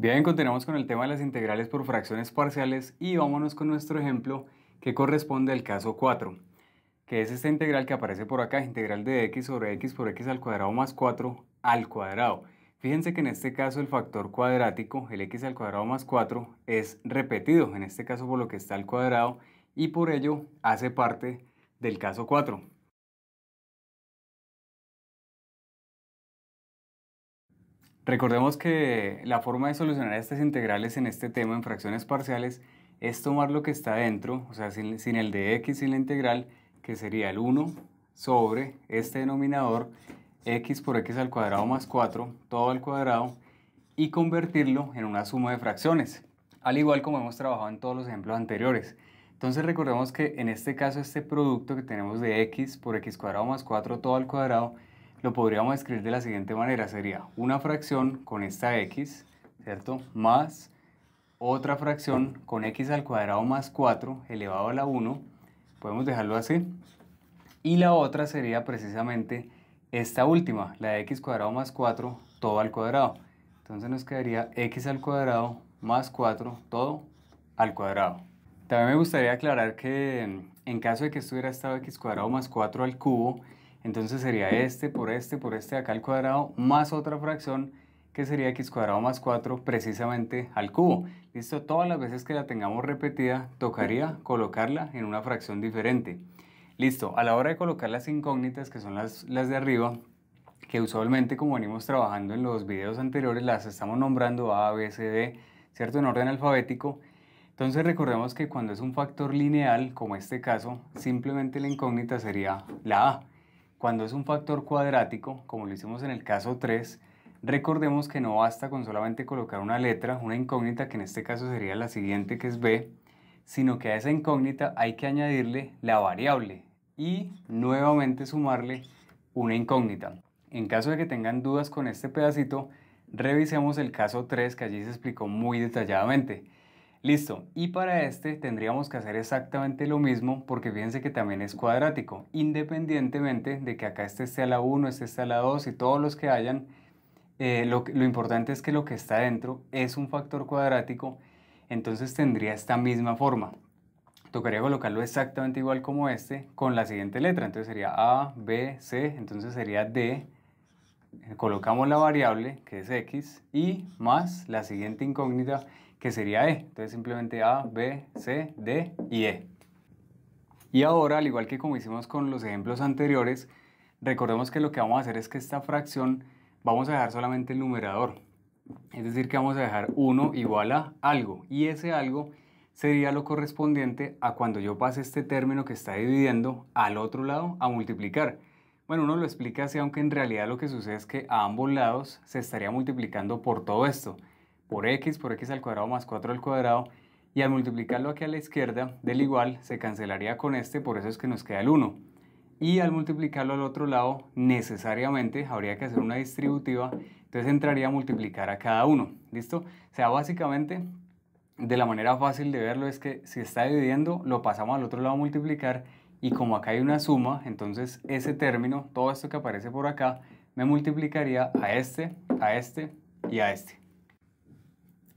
Bien, continuamos con el tema de las integrales por fracciones parciales y vámonos con nuestro ejemplo que corresponde al caso 4, que es esta integral que aparece por acá, integral de x sobre x por x al cuadrado más 4 al cuadrado. Fíjense que en este caso el factor cuadrático, el x al cuadrado más 4, es repetido, en este caso por lo que está al cuadrado, y por ello hace parte del caso 4. Recordemos que la forma de solucionar estas integrales en este tema en fracciones parciales es tomar lo que está dentro, o sea, sin, el de x, sin la integral, que sería el 1 sobre este denominador, x por x al cuadrado más 4, todo al cuadrado, y convertirlo en una suma de fracciones, al igual como hemos trabajado en todos los ejemplos anteriores. Entonces recordemos que en este caso este producto que tenemos de x por x cuadrado más 4 todo al cuadrado lo podríamos escribir de la siguiente manera. Sería una fracción con esta x, ¿cierto? Más otra fracción con x al cuadrado más 4 elevado a la 1. Podemos dejarlo así. Y la otra sería precisamente esta última, la de x cuadrado más 4, todo al cuadrado. Entonces nos quedaría x al cuadrado más 4, todo al cuadrado. También me gustaría aclarar que en caso de que estuviera estado x cuadrado más 4 al cubo, entonces sería este por este por este acá al cuadrado más otra fracción que sería x cuadrado más 4 precisamente al cubo. Listo, todas las veces que la tengamos repetida tocaría colocarla en una fracción diferente. Listo, a la hora de colocar las incógnitas que son las, las de arriba, que usualmente como venimos trabajando en los videos anteriores las estamos nombrando A, B, C, D, ¿cierto? En orden alfabético. Entonces recordemos que cuando es un factor lineal, como este caso, simplemente la incógnita sería la A. Cuando es un factor cuadrático, como lo hicimos en el caso 3, recordemos que no basta con solamente colocar una letra, una incógnita, que en este caso sería la siguiente, que es b, sino que a esa incógnita hay que añadirle la variable y nuevamente sumarle una incógnita. En caso de que tengan dudas con este pedacito, revisemos el caso 3 que allí se explicó muy detalladamente. Listo, y para este tendríamos que hacer exactamente lo mismo porque fíjense que también es cuadrático, independientemente de que acá este esté a la 1, este esté a la 2 y todos los que hayan, eh, lo, importante es que lo que está dentro es un factor cuadrático, entonces tendría esta misma forma. Tocaría colocarlo exactamente igual como este con la siguiente letra, entonces sería A, B, C, entonces sería D, colocamos la variable que es X y más la siguiente incógnita que sería E. Entonces simplemente A, B, C, D y E. Y ahora, al igual que como hicimos con los ejemplos anteriores, recordemos que lo que vamos a hacer es que esta fracción vamos a dejar solamente el numerador. Es decir, que vamos a dejar 1 igual a algo. Y ese algo sería lo correspondiente a cuando yo pase este término que está dividiendo al otro lado a multiplicar. Bueno, uno lo explica así, aunque en realidad lo que sucede es que a ambos lados se estaría multiplicando por todo esto por x por x al cuadrado más 4 al cuadrado y al multiplicarlo aquí a la izquierda del igual se cancelaría con este, por eso es que nos queda el 1. Y al multiplicarlo al otro lado necesariamente habría que hacer una distributiva, entonces entraría a multiplicar a cada uno, ¿listo? O sea, básicamente de la manera fácil de verlo es que si está dividiendo lo pasamos al otro lado a multiplicar y como acá hay una suma, entonces ese término, todo esto que aparece por acá, me multiplicaría a este, a este y a este.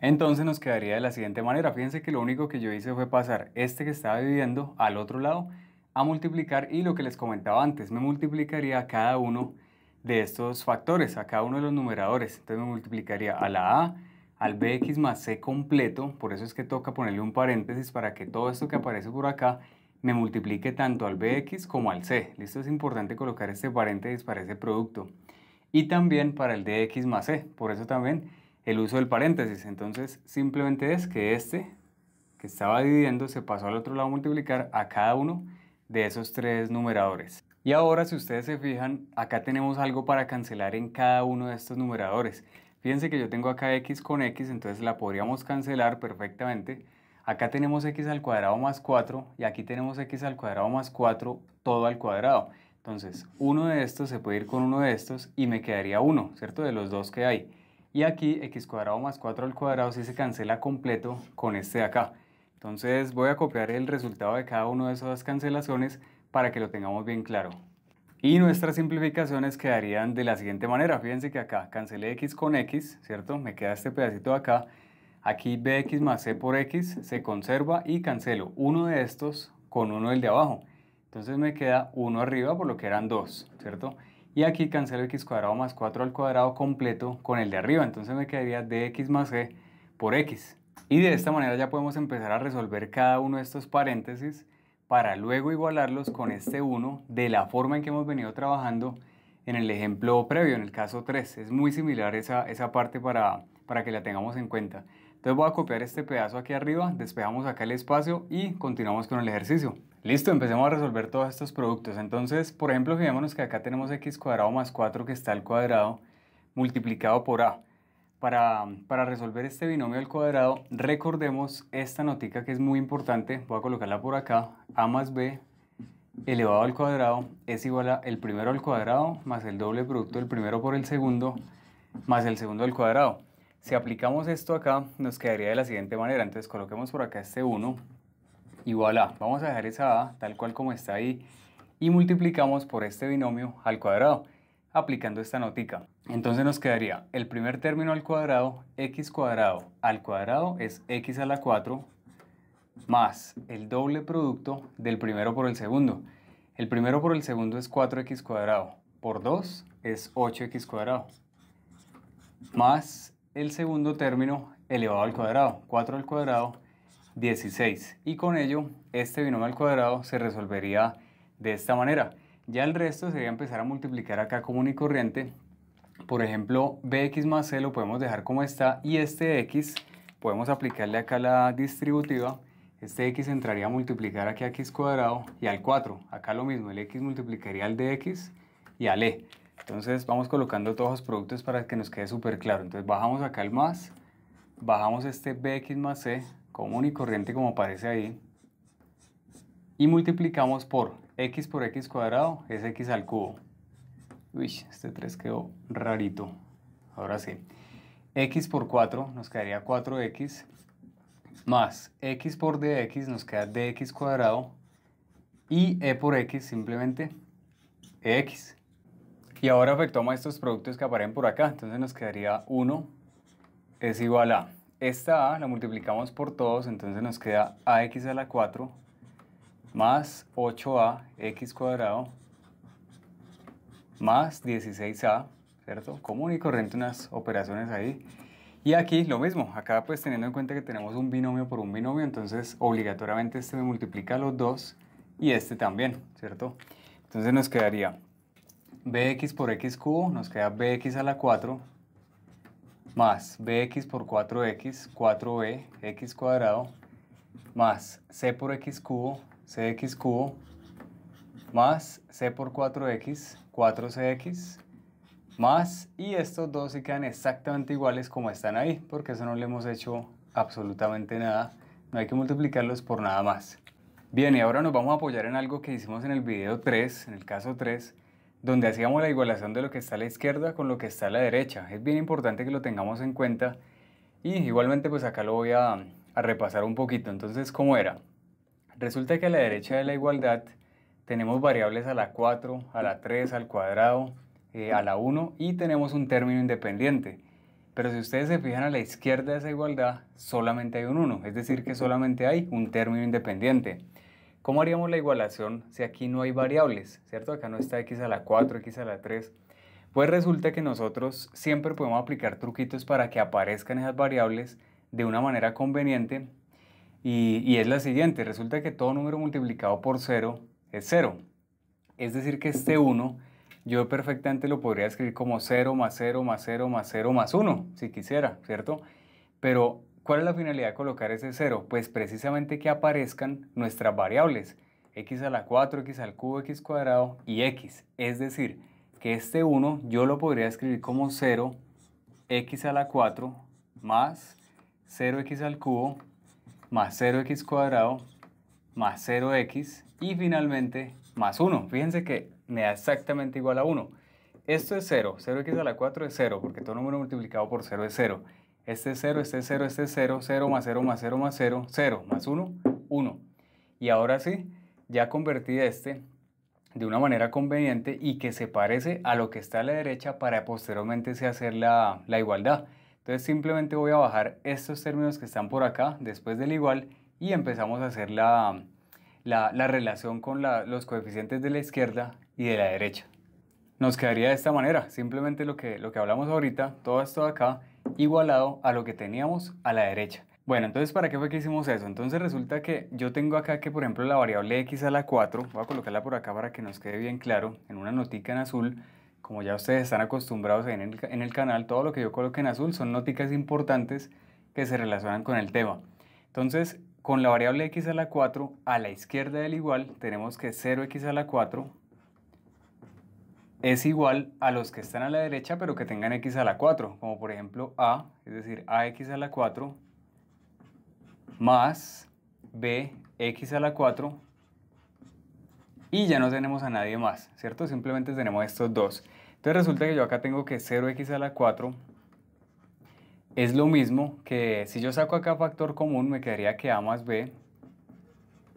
Entonces nos quedaría de la siguiente manera. Fíjense que lo único que yo hice fue pasar este que estaba dividiendo al otro lado a multiplicar y lo que les comentaba antes, me multiplicaría a cada uno de estos factores, a cada uno de los numeradores. Entonces me multiplicaría a la A, al BX más C completo, por eso es que toca ponerle un paréntesis para que todo esto que aparece por acá me multiplique tanto al BX como al C. Listo, es importante colocar este paréntesis para ese producto. Y también para el DX más C, por eso también el uso del paréntesis. Entonces simplemente es que este que estaba dividiendo se pasó al otro lado a multiplicar a cada uno de esos tres numeradores. Y ahora si ustedes se fijan, acá tenemos algo para cancelar en cada uno de estos numeradores. Fíjense que yo tengo acá x con x, entonces la podríamos cancelar perfectamente. Acá tenemos x al cuadrado más 4 y aquí tenemos x al cuadrado más 4, todo al cuadrado. Entonces, uno de estos se puede ir con uno de estos y me quedaría uno, ¿cierto? De los dos que hay. Y aquí x cuadrado más 4 al cuadrado sí se cancela completo con este de acá. Entonces voy a copiar el resultado de cada una de esas cancelaciones para que lo tengamos bien claro. Y nuestras simplificaciones quedarían de la siguiente manera. Fíjense que acá cancelé x con x, ¿cierto? Me queda este pedacito acá. Aquí bx más c por x se conserva y cancelo uno de estos con uno del de abajo. Entonces me queda uno arriba, por lo que eran dos, ¿cierto? y aquí cancelo x cuadrado más 4 al cuadrado completo con el de arriba, entonces me quedaría dx más g por x. Y de esta manera ya podemos empezar a resolver cada uno de estos paréntesis para luego igualarlos con este 1 de la forma en que hemos venido trabajando en el ejemplo previo, en el caso 3. Es muy similar esa, esa parte para, para que la tengamos en cuenta. Entonces voy a copiar este pedazo aquí arriba, despejamos acá el espacio y continuamos con el ejercicio. Listo, empecemos a resolver todos estos productos. Entonces, por ejemplo, fijémonos que acá tenemos x cuadrado más 4 que está al cuadrado multiplicado por a. Para, para, resolver este binomio al cuadrado, recordemos esta notica que es muy importante, voy a colocarla por acá, a más b elevado al cuadrado es igual a el primero al cuadrado más el doble producto del primero por el segundo más el segundo al cuadrado. Si aplicamos esto acá, nos quedaría de la siguiente manera, entonces coloquemos por acá este 1 y vamos a dejar esa a tal cual como está ahí y multiplicamos por este binomio al cuadrado aplicando esta notica. Entonces nos quedaría el primer término al cuadrado, x cuadrado al cuadrado es x a la 4 más el doble producto del primero por el segundo. El primero por el segundo es 4x cuadrado, por 2 es 8x cuadrado, más el segundo término elevado al cuadrado, 4 al cuadrado 16. Y con ello, este binomio al cuadrado se resolvería de esta manera. Ya el resto sería empezar a multiplicar acá común y corriente. Por ejemplo, bx más c lo podemos dejar como está y este x podemos aplicarle acá la distributiva. Este x entraría a multiplicar aquí a x cuadrado y al 4. Acá lo mismo, el x multiplicaría al dx y al e. Entonces vamos colocando todos los productos para que nos quede súper claro. Entonces bajamos acá el más, bajamos este bx más c, común y corriente como aparece ahí, y multiplicamos por x por x cuadrado es x al cubo. Uy, este 3 quedó rarito. Ahora sí. x por 4 nos quedaría 4x más x por dx nos queda dx cuadrado y e por x simplemente x. Y ahora efectuamos estos productos que aparecen por acá, entonces nos quedaría 1 es igual a esta a la multiplicamos por todos, entonces nos queda ax a la 4 más 8ax cuadrado más 16a, ¿cierto? Común y corriente unas operaciones ahí. Y aquí lo mismo, acá pues teniendo en cuenta que tenemos un binomio por un binomio, entonces obligatoriamente este me multiplica los dos y este también, ¿cierto? Entonces nos quedaría bx por x cubo, nos queda bx a la 4 más bx por 4x, 4b, x cuadrado, más c por x cubo, cx cubo, más c por 4x, 4cx, más, y estos dos se quedan exactamente iguales como están ahí, porque eso no le hemos hecho absolutamente nada, no hay que multiplicarlos por nada más. Bien, y ahora nos vamos a apoyar en algo que hicimos en el video 3, en el caso 3, donde hacíamos la igualación de lo que está a la izquierda con lo que está a la derecha. Es bien importante que lo tengamos en cuenta y igualmente pues acá lo voy a, repasar un poquito. Entonces, ¿cómo era? Resulta que a la derecha de la igualdad tenemos variables a la 4, a la 3, al cuadrado, eh, a la 1 y tenemos un término independiente. Pero si ustedes se fijan a la izquierda de esa igualdad, solamente hay un 1, es decir que solamente hay un término independiente. ¿Cómo haríamos la igualación si aquí no hay variables? ¿Cierto? Acá no está x a la 4, x a la 3. Pues resulta que nosotros siempre podemos aplicar truquitos para que aparezcan esas variables de una manera conveniente. Y, es la siguiente, resulta que todo número multiplicado por 0 es 0. Es decir, que este 1 yo perfectamente lo podría escribir como 0 más 0 más 0 más 0 más 1, si quisiera, ¿cierto? Pero ¿Cuál es la finalidad de colocar ese 0? Pues precisamente que aparezcan nuestras variables x a la 4, x al cubo, x cuadrado y x. Es decir, que este 1 yo lo podría escribir como 0 x a la 4 más 0x al cubo más 0x cuadrado más 0x y finalmente más 1. Fíjense que me da exactamente igual a 1. Esto es 0, 0x a la 4 es 0 porque todo número multiplicado por 0 es 0. Este es 0, este es 0, este es 0, 0 más 0 más 0 más 0, 0 más 1, 1. Y ahora sí, ya convertí este de una manera conveniente y que se parece a lo que está a la derecha para posteriormente se hacer la, la igualdad. Entonces simplemente voy a bajar estos términos que están por acá después del igual y empezamos a hacer la, la, relación con los coeficientes de la izquierda y de la derecha. Nos quedaría de esta manera, simplemente lo que, lo que hablamos ahorita, todo esto de acá, igualado a lo que teníamos a la derecha. Bueno, entonces, ¿para qué fue que hicimos eso? Entonces resulta que yo tengo acá que, por ejemplo, la variable x a la 4, voy a colocarla por acá para que nos quede bien claro, en una notica en azul, como ya ustedes están acostumbrados en el, en el canal, todo lo que yo coloque en azul son noticas importantes que se relacionan con el tema. Entonces, con la variable x a la 4, a la izquierda del igual, tenemos que 0x a la 4 es igual a los que están a la derecha pero que tengan x a la 4, como por ejemplo a, es decir, ax a la 4 más bx a la 4 y ya no tenemos a nadie más, ¿cierto? Simplemente tenemos estos dos. Entonces resulta que yo acá tengo que 0x a la 4 es lo mismo que si yo saco acá factor común me quedaría que a más b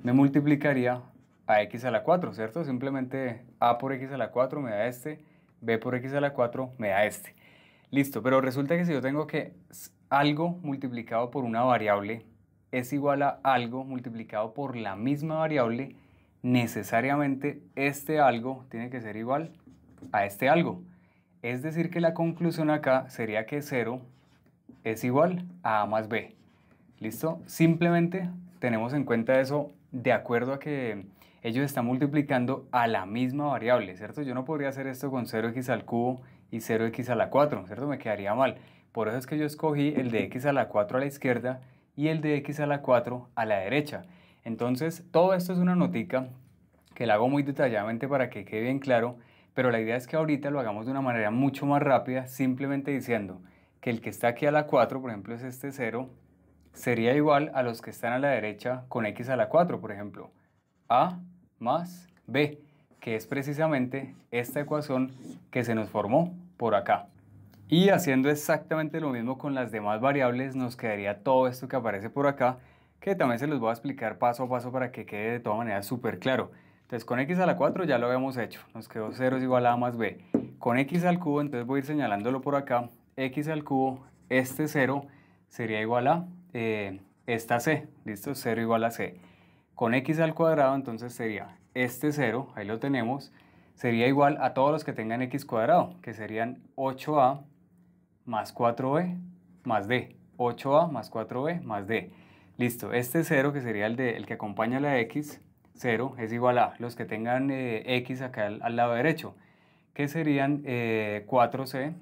me multiplicaría a x a la 4, ¿cierto? Simplemente a por x a la 4 me da este, b por x a la 4 me da este. Listo, pero resulta que si yo tengo que algo multiplicado por una variable es igual a algo multiplicado por la misma variable, necesariamente este algo tiene que ser igual a este algo. Es decir, que la conclusión acá sería que 0 es igual a A más B. ¿Listo? Simplemente tenemos en cuenta eso de acuerdo a que ellos están multiplicando a la misma variable, ¿cierto? Yo no podría hacer esto con 0x al cubo y 0x a la 4, ¿cierto? Me quedaría mal. Por eso es que yo escogí el de x a la 4 a la izquierda y el de x a la 4 a la derecha. Entonces, todo esto es una notica que la hago muy detalladamente para que quede bien claro, pero la idea es que ahorita lo hagamos de una manera mucho más rápida, simplemente diciendo que el que está aquí a la 4, por ejemplo, es este 0, sería igual a los que están a la derecha con x a la 4, por ejemplo. A más b, que es precisamente esta ecuación que se nos formó por acá. Y haciendo exactamente lo mismo con las demás variables nos quedaría todo esto que aparece por acá, que también se los voy a explicar paso a paso para que quede de todas maneras súper claro. Entonces con x a la 4 ya lo habíamos hecho, nos quedó 0 es igual a más b. Con x al cubo, entonces voy a ir señalándolo por acá, x al cubo, este 0 sería igual a eh, esta c, ¿listo? 0 igual a c con x al cuadrado, entonces sería este 0, ahí lo tenemos, sería igual a todos los que tengan x cuadrado, que serían 8a más 4b más d. 8a más 4b más d. Listo, este 0 que sería el, de, el que acompaña la x, 0 es igual a los que tengan eh, x acá al, lado derecho, que serían 4c eh,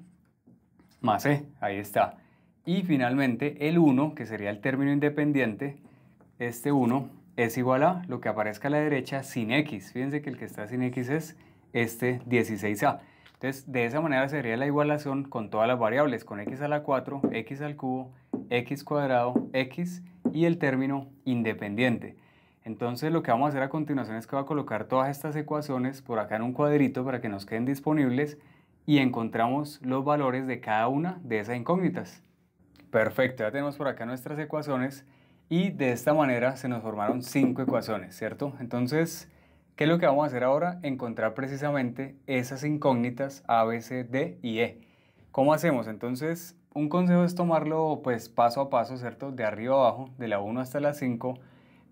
más e, ahí está. Y finalmente el 1, que sería el término independiente, este 1 es igual a lo que aparezca a la derecha sin x. Fíjense que el que está sin x es este 16a. Entonces, de esa manera sería la igualación con todas las variables, con x a la 4, x al cubo, x cuadrado, x y el término independiente. Entonces, lo que vamos a hacer a continuación es que voy a colocar todas estas ecuaciones por acá en un cuadrito para que nos queden disponibles y encontramos los valores de cada una de esas incógnitas. Perfecto, ya tenemos por acá nuestras ecuaciones. Y de esta manera se nos formaron cinco ecuaciones, ¿cierto? Entonces, ¿qué es lo que vamos a hacer ahora? Encontrar precisamente esas incógnitas A, B, C, D y E. ¿Cómo hacemos? Entonces, un consejo es tomarlo pues paso a paso, ¿cierto? De arriba a abajo, de la 1 hasta la 5.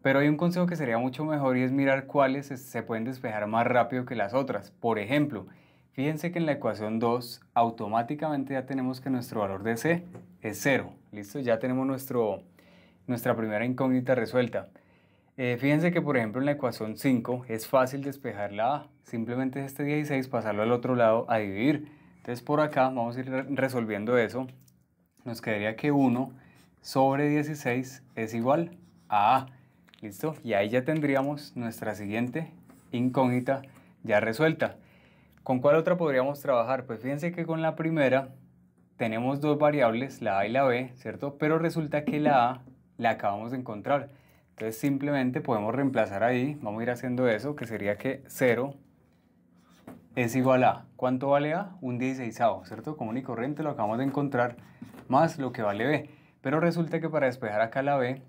Pero hay un consejo que sería mucho mejor y es mirar cuáles se pueden despejar más rápido que las otras. Por ejemplo, fíjense que en la ecuación 2 automáticamente ya tenemos que nuestro valor de C es 0. ¿Listo? Ya tenemos nuestro nuestra primera incógnita resuelta. Eh, fíjense que por ejemplo en la ecuación 5 es fácil despejar la A, simplemente es este 16 pasarlo al otro lado a dividir. Entonces por acá vamos a ir resolviendo eso. Nos quedaría que 1 sobre 16 es igual a A. ¿Listo? Y ahí ya tendríamos nuestra siguiente incógnita ya resuelta. ¿Con cuál otra podríamos trabajar? Pues fíjense que con la primera tenemos dos variables, la A y la B, ¿cierto? Pero resulta que la A la acabamos de encontrar. Entonces simplemente podemos reemplazar ahí, vamos a ir haciendo eso, que sería que 0 es igual a, ¿cuánto vale A? Un 16 ¿cierto? Común y corriente lo acabamos de encontrar, más lo que vale B. Pero resulta que para despejar acá la B,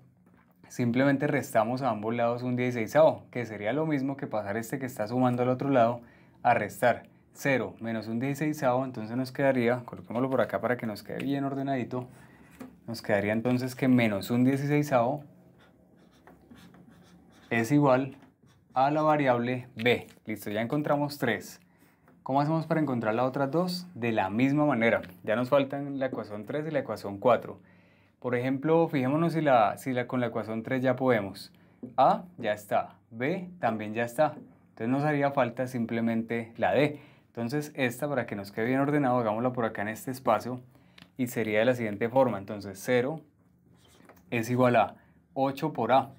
simplemente restamos a ambos lados un 16 que sería lo mismo que pasar este que está sumando al otro lado a restar 0 menos un 16 entonces nos quedaría, coloquémoslo por acá para que nos quede bien ordenadito, nos quedaría entonces que menos un 16 es igual a la variable b. Listo, ya encontramos 3. ¿Cómo hacemos para encontrar las otras dos? De la misma manera. Ya nos faltan la ecuación 3 y la ecuación 4. Por ejemplo, fijémonos si, la, si la, con la ecuación 3 ya podemos. A ya está, B también ya está. Entonces nos haría falta simplemente la D. Entonces esta, para que nos quede bien ordenado, hagámosla por acá en este espacio y sería de la siguiente forma. Entonces 0 es igual a 8 por A.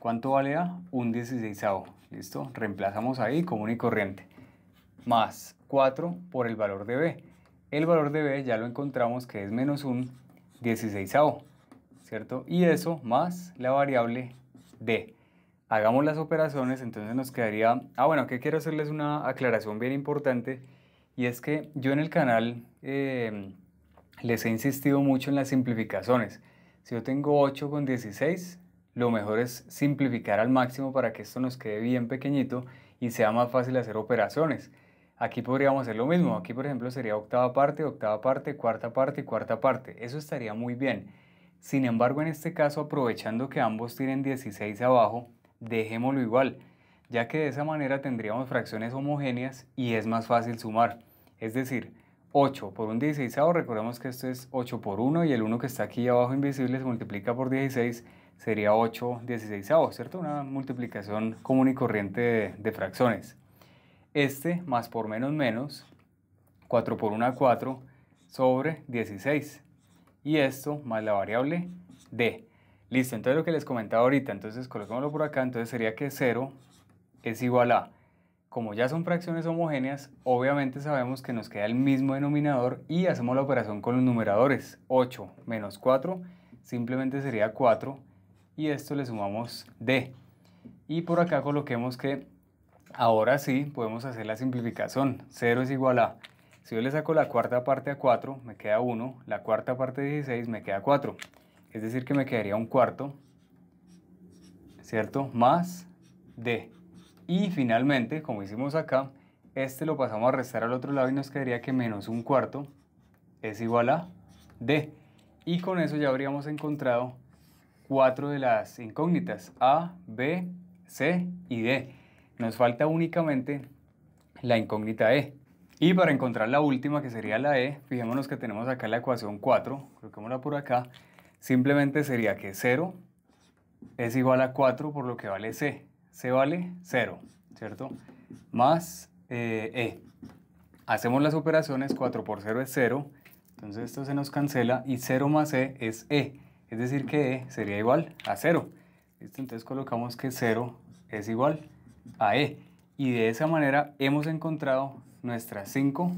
¿Cuánto vale A? Un 16 ¿Listo? Reemplazamos ahí común y corriente. Más 4 por el valor de B. El valor de B ya lo encontramos que es menos un 16 ¿cierto? Y eso más la variable D. Hagamos las operaciones, entonces nos quedaría... Ah, bueno, que quiero hacerles una aclaración bien importante y es que yo en el canal... Eh, les he insistido mucho en las simplificaciones. Si yo tengo 8 con 16, lo mejor es simplificar al máximo para que esto nos quede bien pequeñito y sea más fácil hacer operaciones. Aquí podríamos hacer lo mismo. Aquí, por ejemplo, sería octava parte, octava parte, cuarta parte y cuarta parte. Eso estaría muy bien. Sin embargo, en este caso, aprovechando que ambos tienen 16 abajo, dejémoslo igual, ya que de esa manera tendríamos fracciones homogéneas y es más fácil sumar. Es decir, 8 por un 16 recordemos que esto es 8 por 1 y el 1 que está aquí abajo invisible se multiplica por 16, sería 8 16 ¿cierto? Una multiplicación común y corriente de, fracciones. Este más por menos menos, 4 por 1 4 sobre 16. Y esto más la variable d. Listo, entonces lo que les comentaba ahorita, entonces coloquémoslo por acá, entonces sería que 0 es igual a como ya son fracciones homogéneas, obviamente sabemos que nos queda el mismo denominador y hacemos la operación con los numeradores. 8 menos 4 simplemente sería 4 y esto le sumamos D. Y por acá coloquemos que ahora sí podemos hacer la simplificación. 0 es igual a, si yo le saco la cuarta parte a 4, me queda 1, la cuarta parte de 16 me queda 4. Es decir que me quedaría un cuarto, ¿cierto? Más D. Y finalmente, como hicimos acá, este lo pasamos a restar al otro lado y nos quedaría que menos un cuarto es igual a D. Y con eso ya habríamos encontrado cuatro de las incógnitas, A, B, C y D. Nos falta únicamente la incógnita E. Y para encontrar la última, que sería la E, fijémonos que tenemos acá la ecuación 4, coloquémosla por acá, simplemente sería que 0 es igual a 4 por lo que vale C se vale 0, ¿cierto? Más eh, E. Hacemos las operaciones, 4 por 0 es 0, entonces esto se nos cancela y 0 más E es E, es decir que E sería igual a 0. Entonces colocamos que 0 es igual a E. Y de esa manera hemos encontrado nuestras 5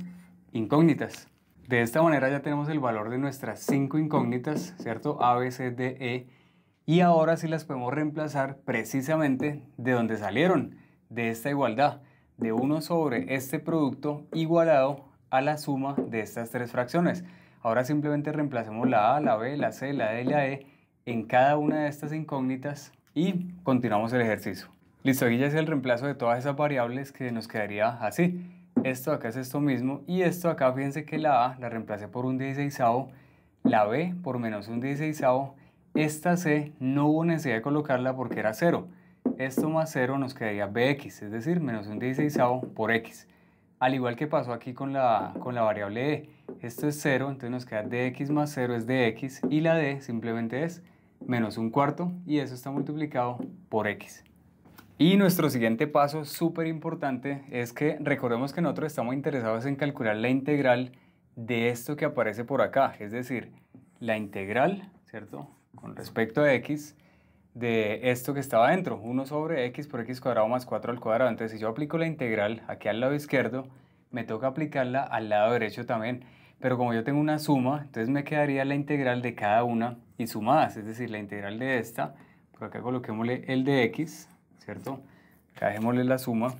incógnitas. De esta manera ya tenemos el valor de nuestras 5 incógnitas, ¿cierto? A, B, C, D, E y ahora sí las podemos reemplazar precisamente de donde salieron, de esta igualdad, de 1 sobre este producto igualado a la suma de estas tres fracciones. Ahora simplemente reemplazamos la A, la B, la C, la D e y la E en cada una de estas incógnitas y continuamos el ejercicio. Listo, aquí ya es el reemplazo de todas esas variables que nos quedaría así. Esto acá es esto mismo y esto acá fíjense que la A la reemplace por un 16 la B por menos un 16 esta C no hubo necesidad de colocarla porque era 0. Esto más 0 nos quedaría bx, es decir, menos un 16 por x. Al igual que pasó aquí con la, variable e. Esto es 0, entonces nos queda dx más 0 es dx y la d simplemente es menos un cuarto y eso está multiplicado por x. Y nuestro siguiente paso súper importante es que recordemos que nosotros estamos interesados en calcular la integral de esto que aparece por acá, es decir, la integral, ¿cierto? con respecto a x de esto que estaba dentro, 1 sobre x por x cuadrado más 4 al cuadrado. Entonces, si yo aplico la integral aquí al lado izquierdo, me toca aplicarla al lado derecho también. Pero como yo tengo una suma, entonces me quedaría la integral de cada una y sumadas, es decir, la integral de esta, por acá coloquémosle el de x, ¿cierto? Acá la suma.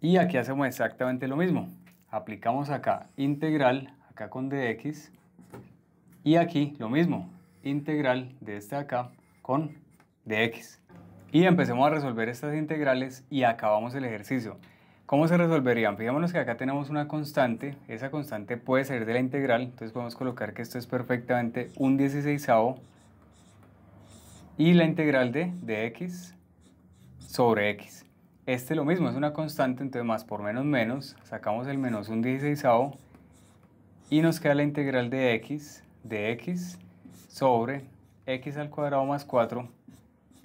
Y aquí hacemos exactamente lo mismo. Aplicamos acá integral, acá con dx, y aquí lo mismo, integral de este acá con dx. Y empecemos a resolver estas integrales y acabamos el ejercicio. ¿Cómo se resolverían? Fijémonos que acá tenemos una constante, esa constante puede ser de la integral, entonces podemos colocar que esto es perfectamente un 16 y la integral de dx sobre x. Este lo mismo, es una constante, entonces más por menos menos, sacamos el menos un 16 y nos queda la integral de x de x sobre x al cuadrado más 4,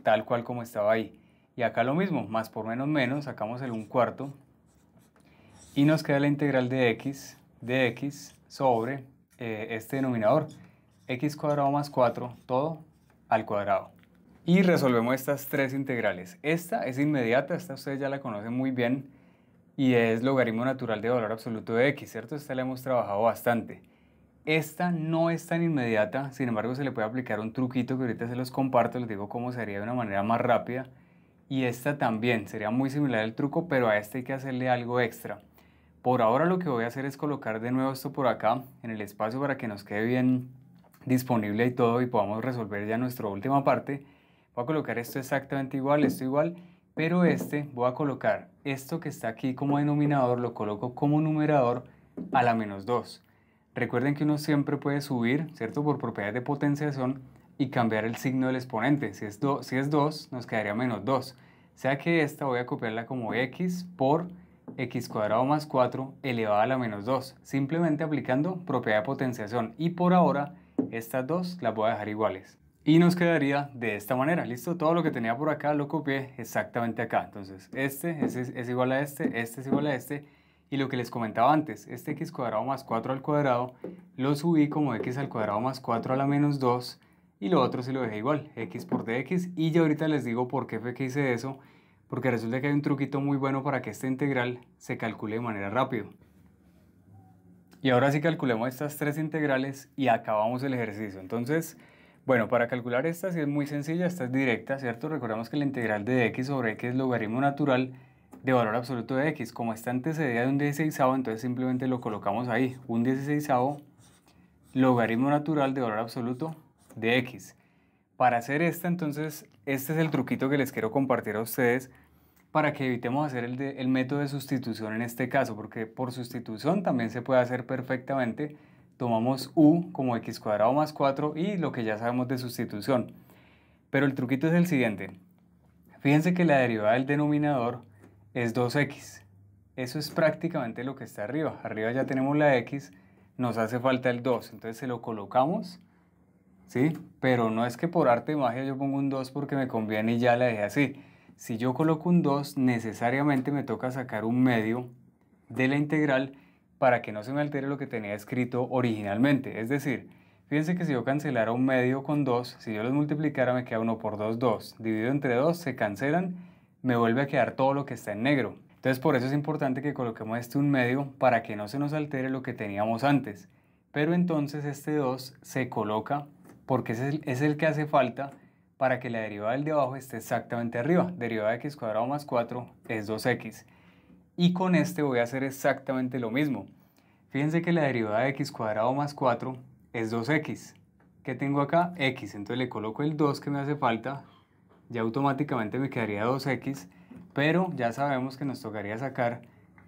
tal cual como estaba ahí. Y acá lo mismo, más por menos menos, sacamos el 1 cuarto y nos queda la integral de x de x sobre eh, este denominador, x cuadrado más 4, todo al cuadrado. Y resolvemos estas tres integrales. Esta es inmediata, esta ustedes ya la conocen muy bien y es logaritmo natural de valor absoluto de x, ¿cierto? Esta la hemos trabajado bastante. Esta no es tan inmediata, sin embargo se le puede aplicar un truquito que ahorita se los comparto, les digo cómo sería de una manera más rápida. Y esta también sería muy similar al truco, pero a esta hay que hacerle algo extra. Por ahora lo que voy a hacer es colocar de nuevo esto por acá en el espacio para que nos quede bien disponible y todo y podamos resolver ya nuestra última parte. Voy a colocar esto exactamente igual, esto igual, pero este voy a colocar esto que está aquí como denominador, lo coloco como numerador a la menos 2. Recuerden que uno siempre puede subir, ¿cierto? Por propiedad de potenciación y cambiar el signo del exponente. Si es, 2, nos quedaría menos 2. Sea que esta voy a copiarla como x por x cuadrado más 4 elevada a la menos 2, simplemente aplicando propiedad de potenciación. Y por ahora, estas dos las voy a dejar iguales. Y nos quedaría de esta manera, ¿listo? Todo lo que tenía por acá lo copié exactamente acá. Entonces, este es igual a este, este es igual a este y lo que les comentaba antes, este x cuadrado más 4 al cuadrado lo subí como x al cuadrado más 4 a la menos 2 y lo otro se lo dejé igual, x por dx. Y ya ahorita les digo por qué fue que hice eso, porque resulta que hay un truquito muy bueno para que esta integral se calcule de manera rápido. Y ahora sí calculemos estas tres integrales y acabamos el ejercicio. Entonces, bueno, para calcular esta es muy sencilla, esta es directa, ¿cierto? Recordemos que la integral de x sobre x es logaritmo natural de valor absoluto de x. Como está antecedida de un 16 entonces simplemente lo colocamos ahí. Un 16 logaritmo natural de valor absoluto de x. Para hacer esta, entonces, este es el truquito que les quiero compartir a ustedes para que evitemos hacer el, el método de sustitución en este caso, porque por sustitución también se puede hacer perfectamente. Tomamos u como x cuadrado más 4 y lo que ya sabemos de sustitución. Pero el truquito es el siguiente. Fíjense que la derivada del denominador es 2x. Eso es prácticamente lo que está arriba. Arriba ya tenemos la x, nos hace falta el 2, entonces se lo colocamos, ¿sí? Pero no es que por arte de magia yo pongo un 2 porque me conviene y ya la dejé así. Si yo coloco un 2, necesariamente me toca sacar un medio de la integral para que no se me altere lo que tenía escrito originalmente. Es decir, fíjense que si yo cancelara un medio con 2, si yo los multiplicara me queda 1 por 2, 2. Dividido entre 2 se cancelan me vuelve a quedar todo lo que está en negro. Entonces por eso es importante que coloquemos este un medio para que no se nos altere lo que teníamos antes. Pero entonces este 2 se coloca porque es el, es el que hace falta para que la derivada del de abajo esté exactamente arriba. Derivada de x cuadrado más 4 es 2x. Y con este voy a hacer exactamente lo mismo. Fíjense que la derivada de x cuadrado más 4 es 2x. ¿Qué tengo acá? x. Entonces le coloco el 2 que me hace falta ya automáticamente me quedaría 2x, pero ya sabemos que nos tocaría sacar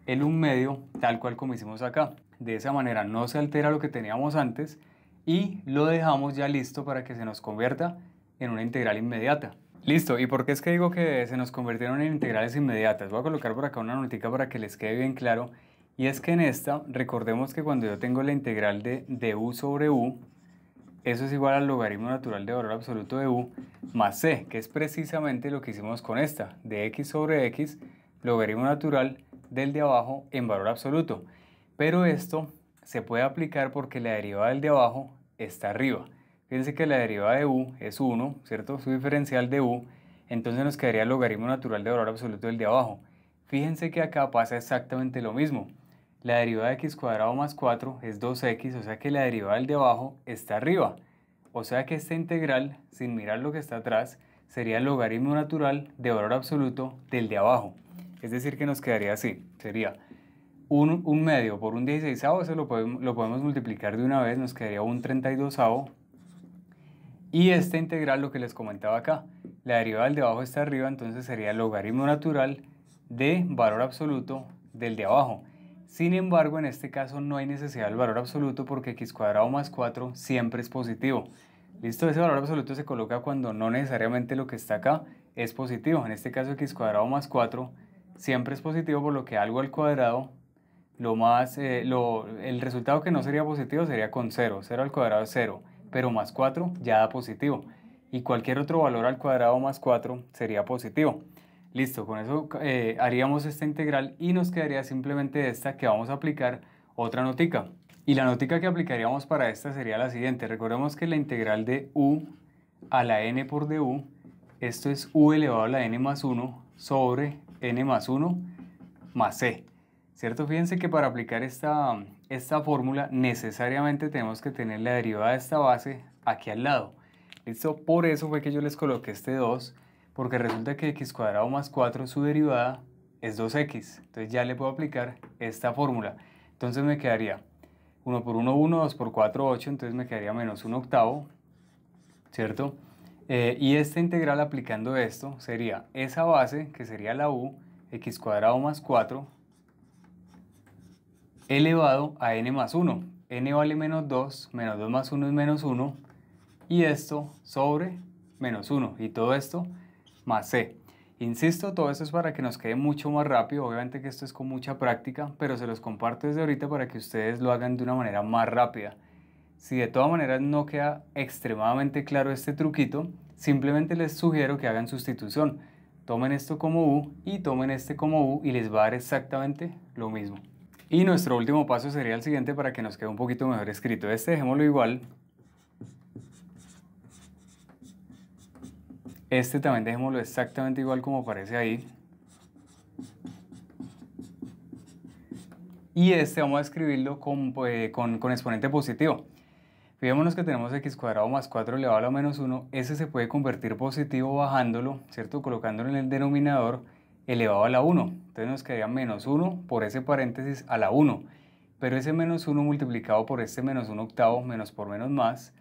el 1 medio tal cual como hicimos acá. De esa manera no se altera lo que teníamos antes y lo dejamos ya listo para que se nos convierta en una integral inmediata. Listo, ¿y por qué es que digo que se nos convirtieron en integrales inmediatas? Voy a colocar por acá una notica para que les quede bien claro. Y es que en esta, recordemos que cuando yo tengo la integral de u sobre u, eso es igual al logaritmo natural de valor absoluto de u más c, que es precisamente lo que hicimos con esta, de x sobre x, logaritmo natural del de abajo en valor absoluto. Pero esto se puede aplicar porque la derivada del de abajo está arriba. Fíjense que la derivada de u es 1, ¿cierto? Su diferencial de u, entonces nos quedaría logaritmo natural de valor absoluto del de abajo. Fíjense que acá pasa exactamente lo mismo. La derivada de x cuadrado más 4 es 2x, o sea que la derivada del de abajo está arriba. O sea que esta integral, sin mirar lo que está atrás, sería el logaritmo natural de valor absoluto del de abajo. Es decir, que nos quedaría así. Sería un, medio por un 16 eso lo podemos, lo podemos multiplicar de una vez, nos quedaría un 32 y esta integral, lo que les comentaba acá, la derivada del de abajo está arriba, entonces sería el logaritmo natural de valor absoluto del de abajo. Sin embargo, en este caso no hay necesidad del valor absoluto porque x cuadrado más 4 siempre es positivo. Listo, ese valor absoluto se coloca cuando no necesariamente lo que está acá es positivo. En este caso x cuadrado más 4 siempre es positivo por lo que algo al cuadrado, lo más, eh, el resultado que no sería positivo sería con 0. 0 al cuadrado es 0, pero más 4 ya da positivo. Y cualquier otro valor al cuadrado más 4 sería positivo. Listo, con eso eh, haríamos esta integral y nos quedaría simplemente esta que vamos a aplicar otra notica. Y la notica que aplicaríamos para esta sería la siguiente. Recordemos que la integral de u a la n por du, esto es u elevado a la n más 1 sobre n más 1 más c. ¿Cierto? Fíjense que para aplicar esta, esta fórmula necesariamente tenemos que tener la derivada de esta base aquí al lado. ¿Listo? Por eso fue que yo les coloqué este 2 porque resulta que x cuadrado más 4, su derivada, es 2x. Entonces ya le puedo aplicar esta fórmula. Entonces me quedaría 1 por 1, 1, 2 por 4, 8, entonces me quedaría menos 1 octavo, ¿cierto? Eh, y esta integral aplicando esto sería esa base, que sería la u, x cuadrado más 4, elevado a n más 1. n vale menos 2, menos 2 más 1 es menos 1, y esto sobre menos 1. Y todo esto más C. Insisto, todo esto es para que nos quede mucho más rápido, obviamente que esto es con mucha práctica, pero se los comparto desde ahorita para que ustedes lo hagan de una manera más rápida. Si de todas maneras no queda extremadamente claro este truquito, simplemente les sugiero que hagan sustitución. Tomen esto como U y tomen este como U y les va a dar exactamente lo mismo. Y nuestro último paso sería el siguiente para que nos quede un poquito mejor escrito. Este dejémoslo igual, Este también dejémoslo exactamente igual como aparece ahí. Y este vamos a escribirlo con, pues, exponente positivo. Fijémonos que tenemos x cuadrado más 4 elevado a la menos 1. Ese se puede convertir positivo bajándolo, ¿cierto? Colocándolo en el denominador elevado a la 1. Entonces nos quedaría menos 1 por ese paréntesis a la 1. Pero ese menos 1 multiplicado por este menos 1 octavo menos por menos más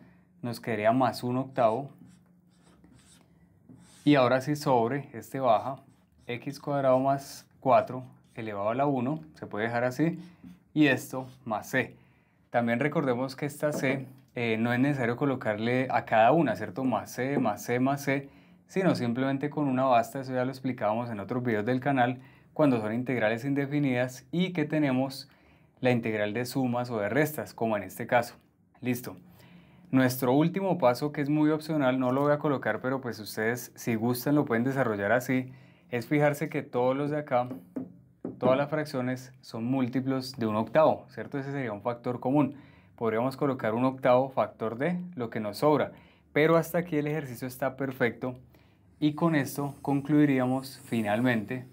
nos quedaría más 1 octavo y ahora sí sobre este baja x cuadrado más 4 elevado a la 1, se puede dejar así, y esto más c. También recordemos que esta c eh, no es necesario colocarle a cada una, ¿cierto? Más c, más c, más c, sino simplemente con una basta, eso ya lo explicábamos en otros videos del canal, cuando son integrales indefinidas y que tenemos la integral de sumas o de restas, como en este caso. Listo. Nuestro último paso, que es muy opcional, no lo voy a colocar, pero pues ustedes si gustan lo pueden desarrollar así, es fijarse que todos los de acá, todas las fracciones son múltiplos de un octavo, ¿cierto? Ese sería un factor común. Podríamos colocar un octavo factor de lo que nos sobra, pero hasta aquí el ejercicio está perfecto y con esto concluiríamos finalmente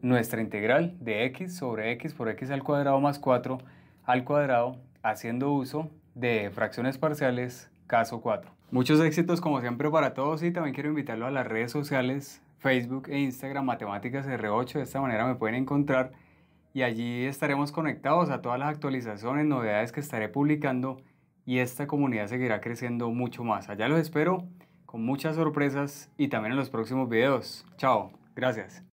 nuestra integral de x sobre x por x al cuadrado más 4 al cuadrado haciendo uso de fracciones parciales, caso 4. Muchos éxitos como siempre para todos y también quiero invitarlo a las redes sociales, Facebook e Instagram Matemáticas R8. De esta manera me pueden encontrar y allí estaremos conectados a todas las actualizaciones, novedades que estaré publicando y esta comunidad seguirá creciendo mucho más. Allá los espero con muchas sorpresas y también en los próximos videos. Chao, gracias.